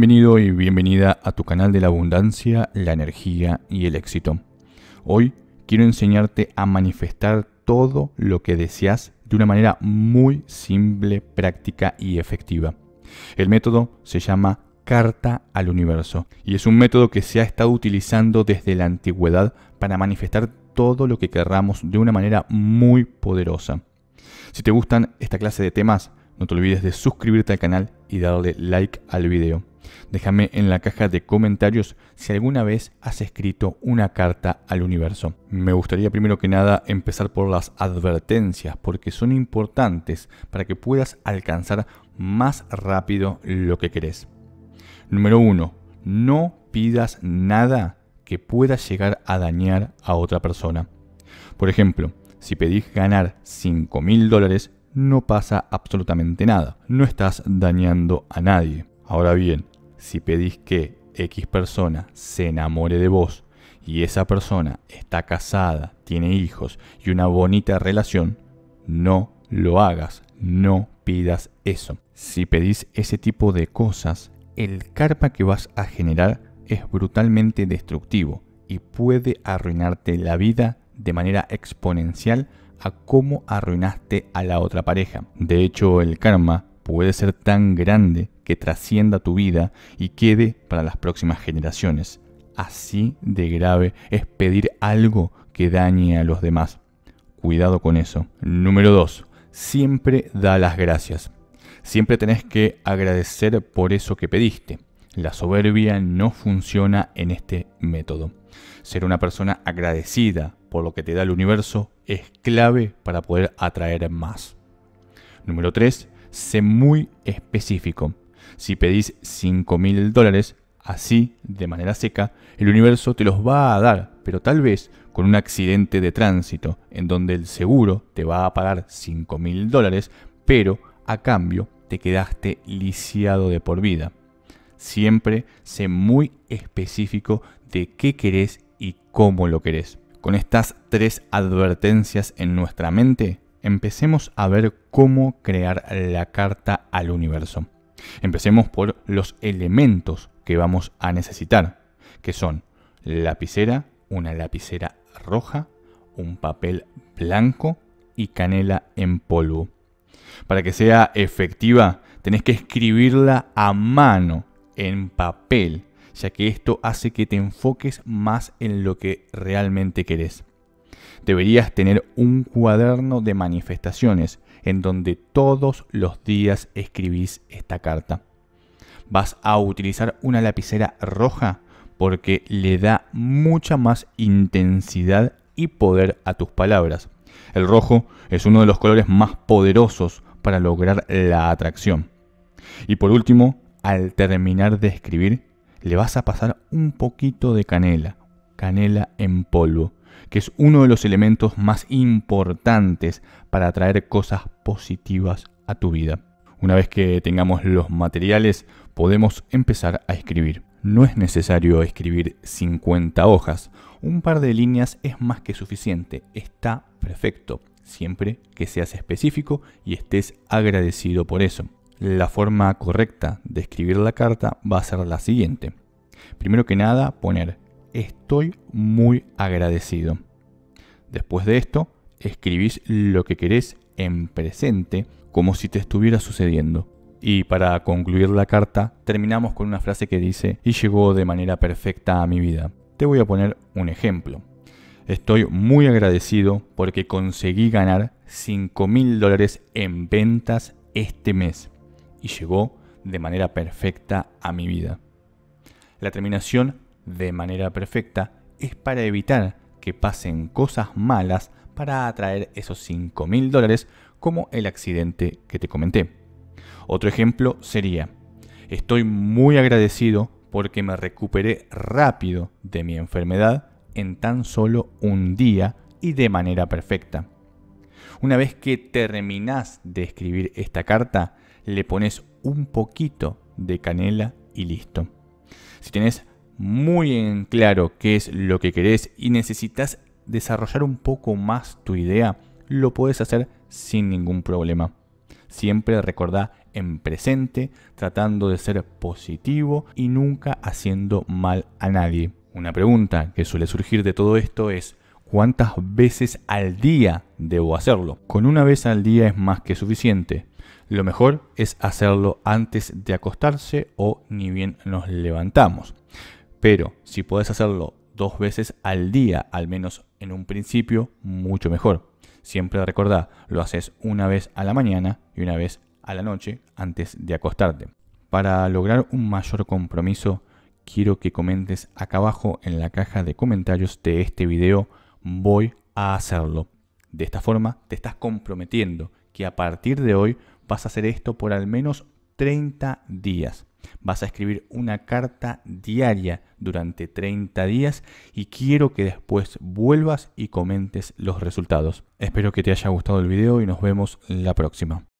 Bienvenido y bienvenida a tu canal de la abundancia, la energía y el éxito. Hoy quiero enseñarte a manifestar todo lo que deseas de una manera muy simple, práctica y efectiva. El método se llama Carta al Universo y es un método que se ha estado utilizando desde la antigüedad para manifestar todo lo que querramos de una manera muy poderosa. Si te gustan esta clase de temas, no te olvides de suscribirte al canal y darle like al video. Déjame en la caja de comentarios si alguna vez has escrito una carta al universo. Me gustaría primero que nada empezar por las advertencias, porque son importantes para que puedas alcanzar más rápido lo que querés. Número 1. No pidas nada que pueda llegar a dañar a otra persona. Por ejemplo, si pedís ganar 5 mil dólares, no pasa absolutamente nada. No estás dañando a nadie. Ahora bien, si pedís que X persona se enamore de vos y esa persona está casada, tiene hijos y una bonita relación, no lo hagas, no pidas eso. Si pedís ese tipo de cosas, el karma que vas a generar es brutalmente destructivo y puede arruinarte la vida de manera exponencial a cómo arruinaste a la otra pareja. De hecho, el karma puede ser tan grande que trascienda tu vida y quede para las próximas generaciones. Así de grave es pedir algo que dañe a los demás. Cuidado con eso. Número 2. Siempre da las gracias. Siempre tenés que agradecer por eso que pediste. La soberbia no funciona en este método. Ser una persona agradecida por lo que te da el universo es clave para poder atraer más. Número 3. Sé muy específico. Si pedís 5.000 mil dólares, así, de manera seca, el universo te los va a dar, pero tal vez con un accidente de tránsito, en donde el seguro te va a pagar 5.000 mil dólares, pero a cambio te quedaste lisiado de por vida. Siempre sé muy específico de qué querés y cómo lo querés. Con estas tres advertencias en nuestra mente, empecemos a ver cómo crear la carta al universo. Empecemos por los elementos que vamos a necesitar, que son lapicera, una lapicera roja, un papel blanco y canela en polvo. Para que sea efectiva, tenés que escribirla a mano, en papel, ya que esto hace que te enfoques más en lo que realmente querés. Deberías tener un cuaderno de manifestaciones en donde todos los días escribís esta carta. Vas a utilizar una lapicera roja porque le da mucha más intensidad y poder a tus palabras. El rojo es uno de los colores más poderosos para lograr la atracción. Y por último, al terminar de escribir, le vas a pasar un poquito de canela, canela en polvo, que es uno de los elementos más importantes para atraer cosas positivas a tu vida. Una vez que tengamos los materiales, podemos empezar a escribir. No es necesario escribir 50 hojas, un par de líneas es más que suficiente, está perfecto, siempre que seas específico y estés agradecido por eso. La forma correcta de escribir la carta va a ser la siguiente. Primero que nada, poner estoy muy agradecido. Después de esto, escribís lo que querés en presente como si te estuviera sucediendo. Y para concluir la carta, terminamos con una frase que dice, y llegó de manera perfecta a mi vida. Te voy a poner un ejemplo. Estoy muy agradecido porque conseguí ganar 5 mil dólares en ventas este mes. Y llegó de manera perfecta a mi vida. La terminación de manera perfecta es para evitar que pasen cosas malas para atraer esos 5 mil dólares como el accidente que te comenté. Otro ejemplo sería, estoy muy agradecido porque me recuperé rápido de mi enfermedad en tan solo un día y de manera perfecta. Una vez que terminás de escribir esta carta, le pones un poquito de canela y listo. Si tenés muy en claro qué es lo que querés y necesitas desarrollar un poco más tu idea, lo puedes hacer sin ningún problema. Siempre recordá en presente, tratando de ser positivo y nunca haciendo mal a nadie. Una pregunta que suele surgir de todo esto es, ¿cuántas veces al día debo hacerlo? Con una vez al día es más que suficiente. Lo mejor es hacerlo antes de acostarse o ni bien nos levantamos. Pero si puedes hacerlo dos veces al día, al menos en un principio, mucho mejor. Siempre recordá, lo haces una vez a la mañana y una vez a la noche antes de acostarte. Para lograr un mayor compromiso, quiero que comentes acá abajo en la caja de comentarios de este video, voy a hacerlo. De esta forma te estás comprometiendo que a partir de hoy vas a hacer esto por al menos 30 días. Vas a escribir una carta diaria durante 30 días y quiero que después vuelvas y comentes los resultados. Espero que te haya gustado el video y nos vemos la próxima.